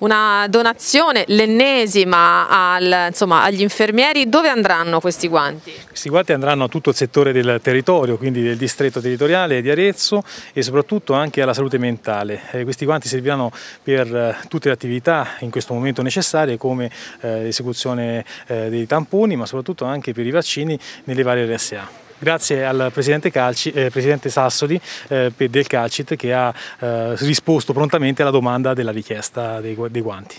una donazione, l'ennesima al, agli infermieri, dove andranno questi guanti? Questi guanti andranno a tutto il settore del territorio, quindi del distretto territoriale di Arezzo e soprattutto anche alla salute mentale. Eh, questi guanti serviranno per eh, tutte le attività in questo momento necessarie come eh, l'esecuzione eh, dei tamponi ma soprattutto anche per i vaccini nelle varie RSA. Grazie al Presidente, Calci, eh, Presidente Sassoli eh, del Calcit che ha eh, risposto prontamente alla domanda della richiesta dei, dei guanti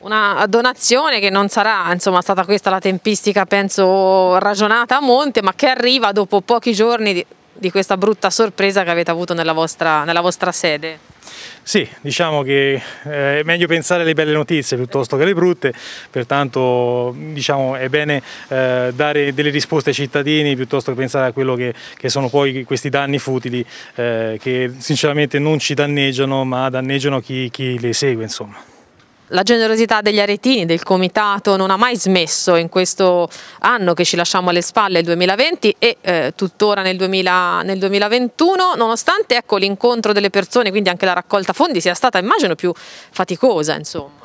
una donazione che non sarà insomma, stata questa la tempistica penso ragionata a monte ma che arriva dopo pochi giorni di, di questa brutta sorpresa che avete avuto nella vostra, nella vostra sede. Sì, diciamo che eh, è meglio pensare alle belle notizie piuttosto che alle brutte, pertanto diciamo, è bene eh, dare delle risposte ai cittadini piuttosto che pensare a quello che, che sono poi questi danni futili eh, che sinceramente non ci danneggiano ma danneggiano chi, chi le segue. Insomma. La generosità degli aretini, del comitato, non ha mai smesso in questo anno che ci lasciamo alle spalle, il 2020 e eh, tuttora nel, 2000, nel, 2021, nonostante ecco, l'incontro delle persone, quindi anche la raccolta fondi sia stata immagino più faticosa. Insomma.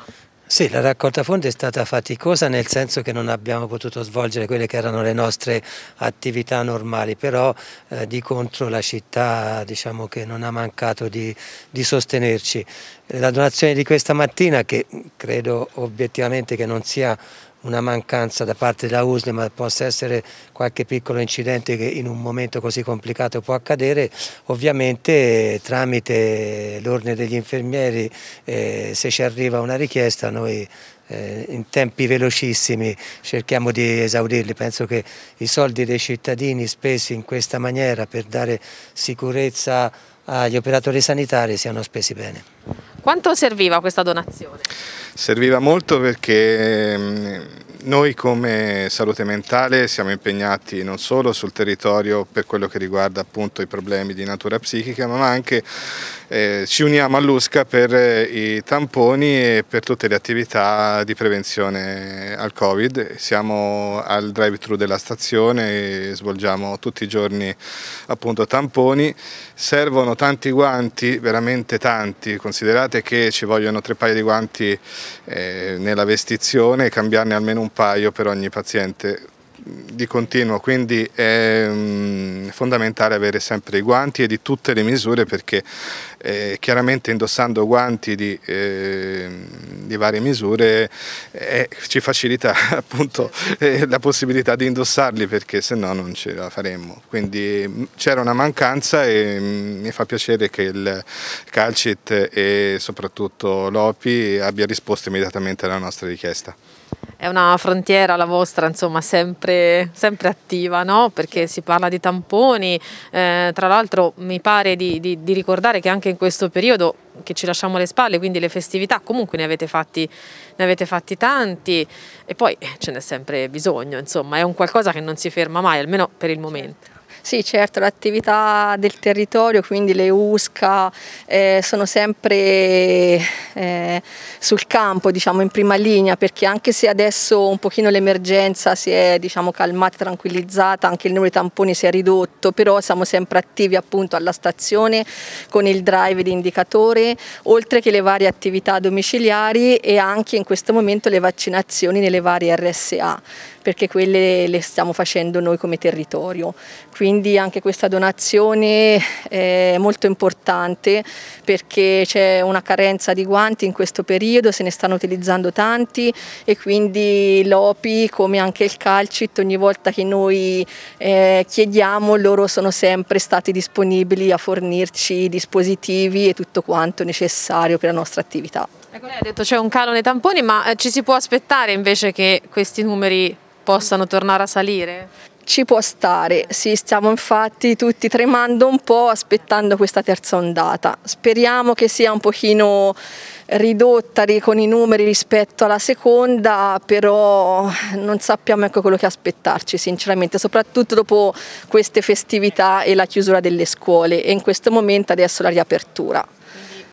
Sì, la raccolta fondi è stata faticosa nel senso che non abbiamo potuto svolgere quelle che erano le nostre attività normali, però eh, di contro la città diciamo che non ha mancato di, di, sostenerci. La donazione di questa mattina, che credo obiettivamente che non sia una mancanza da parte della USL, ma possa essere qualche piccolo incidente che in un momento così complicato può accadere, ovviamente tramite l'ordine degli infermieri eh, se ci arriva una richiesta noi eh, in tempi velocissimi cerchiamo di esaurirli, penso che i soldi dei cittadini spesi in questa maniera per dare sicurezza agli operatori sanitari siano spesi bene. Quanto serviva questa donazione? Serviva molto perché mm, noi come Salute Mentale siamo impegnati non solo sul territorio per quello che riguarda appunto i problemi di natura psichica ma anche eh, ci uniamo all'USCA per eh, i tamponi e per tutte le attività di prevenzione al Covid. Siamo al drive-thru della stazione e svolgiamo tutti i giorni appunto tamponi. Servono tanti guanti, veramente tanti, considerate che ci vogliono tre paia di guanti eh, nella vestizione, cambiarne almeno un un paio per ogni paziente di continuo, quindi è mm, fondamentale avere sempre i guanti e di tutte le misure perché eh, chiaramente indossando guanti di, eh, di varie misure eh, ci facilita appunto eh, la possibilità di indossarli perché se no non ce la faremmo. Quindi mm, c'era una mancanza e mm, mi fa piacere che il Calcit e soprattutto l'OPI abbia risposto immediatamente alla nostra richiesta è una frontiera la vostra insomma sempre, sempre attiva no? perché si parla di tamponi eh, tra l'altro mi pare di, di, di, ricordare che anche in questo periodo che ci lasciamo alle spalle quindi le festività comunque ne avete fatti, ne avete fatti tanti e poi ce n'è sempre bisogno insomma è un qualcosa che non si ferma mai almeno per il momento sì, certo, l'attività del territorio, quindi le USCA, eh, sono sempre eh, sul campo, diciamo, in prima linea, perché anche se adesso un pochino l'emergenza si è diciamo, calmata, tranquillizzata, anche il numero di tamponi si è ridotto, però siamo sempre attivi appunto alla stazione con il drive di indicatore, oltre che le varie attività domiciliari e anche in questo momento le vaccinazioni nelle varie RSA perché quelle le stiamo facendo noi come territorio. Quindi anche questa donazione è molto importante perché c'è una carenza di guanti in questo periodo, se ne stanno utilizzando tanti e quindi l'OPI come anche il Calcit ogni volta che noi eh, chiediamo loro sono sempre stati disponibili a fornirci i dispositivi e tutto quanto necessario per la nostra attività. Ecco, lei ha detto c'è un calo nei tamponi, ma eh, ci si può aspettare invece che questi numeri possano tornare a salire? Ci può stare, sì, stiamo infatti tutti tremando un po' aspettando questa terza ondata. Speriamo che sia un pochino ridotta con i numeri rispetto alla seconda, però non sappiamo ecco quello che aspettarci sinceramente, soprattutto dopo queste festività e la chiusura delle scuole e in questo momento adesso la riapertura.